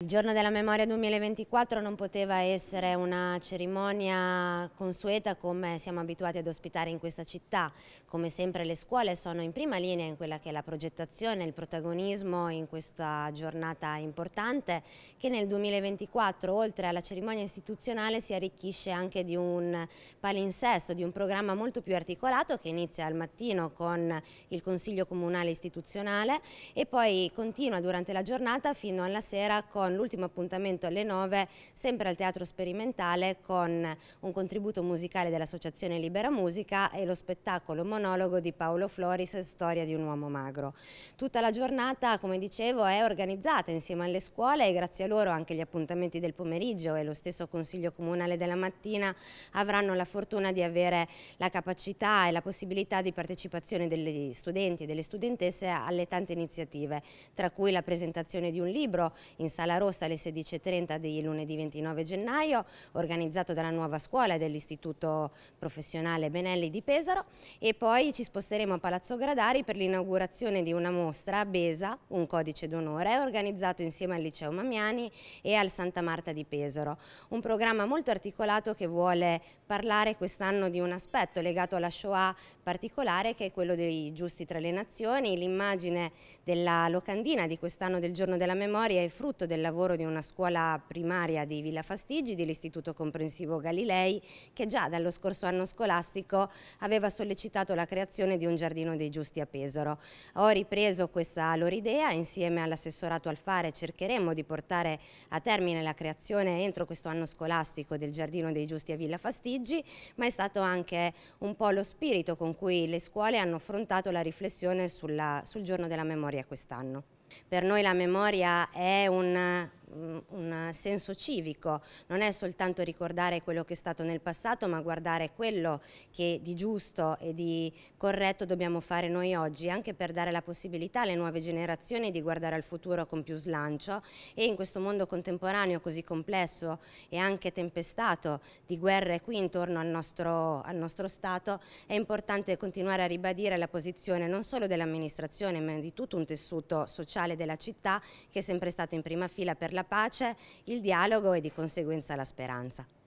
Il giorno della memoria 2024 non poteva essere una cerimonia consueta come siamo abituati ad ospitare in questa città. Come sempre le scuole sono in prima linea in quella che è la progettazione, il protagonismo in questa giornata importante che nel 2024 oltre alla cerimonia istituzionale si arricchisce anche di un palinsesto, di un programma molto più articolato che inizia al mattino con il Consiglio Comunale Istituzionale e poi continua durante la giornata fino alla sera con con l'ultimo appuntamento alle 9 sempre al Teatro Sperimentale con un contributo musicale dell'Associazione Libera Musica e lo spettacolo monologo di Paolo Floris Storia di un uomo magro. Tutta la giornata come dicevo è organizzata insieme alle scuole e grazie a loro anche gli appuntamenti del pomeriggio e lo stesso Consiglio Comunale della mattina avranno la fortuna di avere la capacità e la possibilità di partecipazione degli studenti e delle studentesse alle tante iniziative tra cui la presentazione di un libro in sala Rossa alle 16.30 di lunedì 29 gennaio, organizzato dalla nuova scuola e dell'Istituto Professionale Benelli di Pesaro e poi ci sposteremo a Palazzo Gradari per l'inaugurazione di una mostra a Besa, un codice d'onore, organizzato insieme al Liceo Mamiani e al Santa Marta di Pesaro. Un programma molto articolato che vuole parlare quest'anno di un aspetto legato alla Shoah particolare che è quello dei giusti tra le nazioni. L'immagine della locandina di quest'anno del Giorno della Memoria è frutto della lavoro di una scuola primaria di Villa Fastigi dell'Istituto Comprensivo Galilei che già dallo scorso anno scolastico aveva sollecitato la creazione di un giardino dei giusti a Pesaro. Ho ripreso questa loro idea insieme all'assessorato Alfare cercheremo di portare a termine la creazione entro questo anno scolastico del giardino dei giusti a Villa Fastigi ma è stato anche un po' lo spirito con cui le scuole hanno affrontato la riflessione sulla, sul giorno della memoria quest'anno. Per noi la memoria è un un senso civico, non è soltanto ricordare quello che è stato nel passato, ma guardare quello che di giusto e di corretto dobbiamo fare noi oggi, anche per dare la possibilità alle nuove generazioni di guardare al futuro con più slancio e in questo mondo contemporaneo così complesso e anche tempestato di guerre qui intorno al nostro, al nostro Stato, è importante continuare a ribadire la posizione non solo dell'amministrazione, ma di tutto un tessuto sociale della città che è sempre stato in prima fila per la la pace, il dialogo e di conseguenza la speranza.